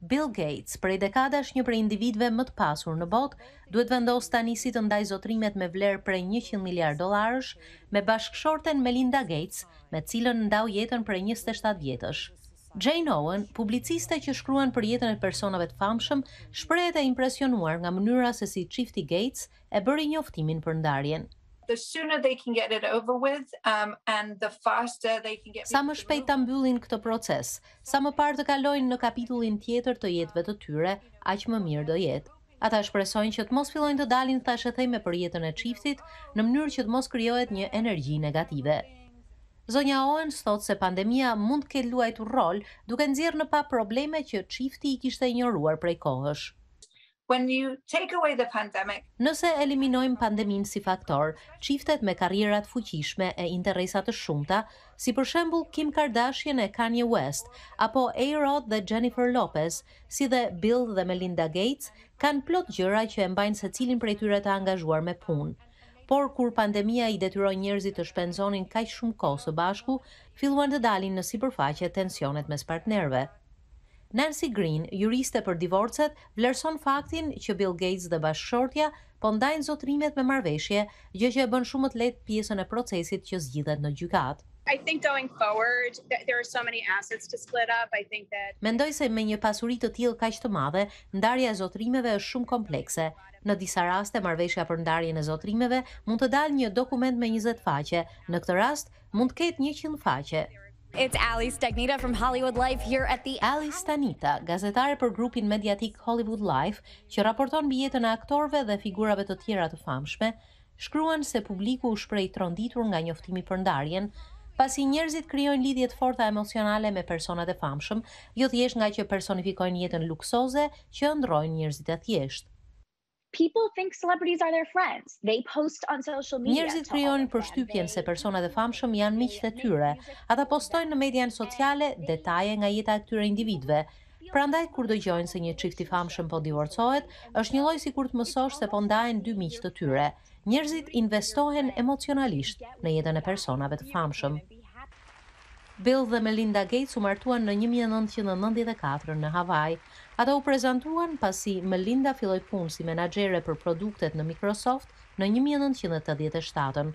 Bill Gates, prej dekada është një prej individve më të pasur në botë, duhet vendos të anisit të ndaj zotrimet me vlerë prej 100 miliard dolarësh, me bashkëshorten Melinda Gates, me cilën ndau jetën prej 27 vjetësh. Jane Owen, publiciste që shkruan për jetën e personave të famshëm, shprehet e impresionuar nga mënyra se si çifti Gates e bëri njoftimin për ndarjen the sooner they can get it over with um and the faster they can get Sa më shpejt ta mbyllin këtë proces, sa më parë të kalojnë në kapitullin tjetër të jetëve të tyre, aq më mirë do jetë. Ata shpresojnë që të mos fillojnë të dalin thashë theme për jetën e çiftit në mënyrë që të mos krijohet një energji negative. Zonja Owens thotë se pandemia mund të ketë luajtur rol duke nxjerrë në pa probleme që çifti i kishte ignoruar prej kohësh. When you take away the pandemic, nëse eliminojmë pandeminë si faktor, çiftet me karrierat fuqishme e interesat të shumta, si për shembull Kim Kardashian e Kanye West, apo A-Rod dhe Jennifer Lopez, si dhe Bill dhe Melinda Gates, kanë plot gjëra që e mbajnë secilin prej tyre të angazhuar me punë. Por kur pandemia i detyroi njerëzit të shpenzonin kaq shumë kohë së bashku, filluan të dalin në sipërfaqe tensionet mes partnerëve. Nancy Green, juriste për divorcet, vlerëson faktin që Bill Gates dhe bashkëshortja po ndajnë zotrimet me marveshje, gjë që e bën shumë të lehtë pjesën e procesit që zgjidhet në gjykat. I think going forward there are so many assets to split up. I think that Mendoj se me një pasuri të tillë kaq të madhe, ndarja e zotrimeve është shumë komplekse. Në disa raste marveshja për ndarjen e zotrimeve mund të dalë një dokument me 20 faqe. Në këtë rast mund të ketë 100 faqe. It's Ali Stagnita from Hollywood Life here at the Ali Stanita, gazetare për grupin mediatik Hollywood Life, që raporton mbi jetën e aktorëve dhe figurave të tjera të famshme, shkruan se publiku u shpreh tronditur nga njoftimi për ndarjen, pasi njerëzit krijojnë lidhje të forta emocionale me personat e famshëm, jo thjesht nga që personifikojnë jetën luksoze që ndrojnë njerëzit e thjeshtë. People think celebrities are their friends. They post on social media. Njerëzit krijojnë përshtypjen se personat e famshëm janë miqtë e tyre. Ata postojnë në mediat sociale detaje nga jeta e tyre individëve. Prandaj kur dëgjojnë se një çift i famshëm po divorcohet, është një lloj sikur të mësosh se po ndahen dy miq të tyre. Njerëzit investohen emocionalisht në jetën e personave të famshëm. Bill dhe Melinda Gates u martuan në 1994 në Hawaii. Ata u prezantuan pasi Melinda filloi punë si menaxhere për produktet në Microsoft në 1987.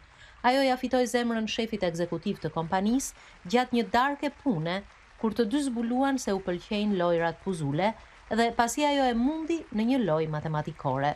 Ajo ja fitoi zemrën shefit ekzekutiv të kompanisë gjatë një darke pune, kur të dy zbuluan se u pëlqejnë lojrat puzzle dhe pasi ajo e mundi në një lojë matematikore.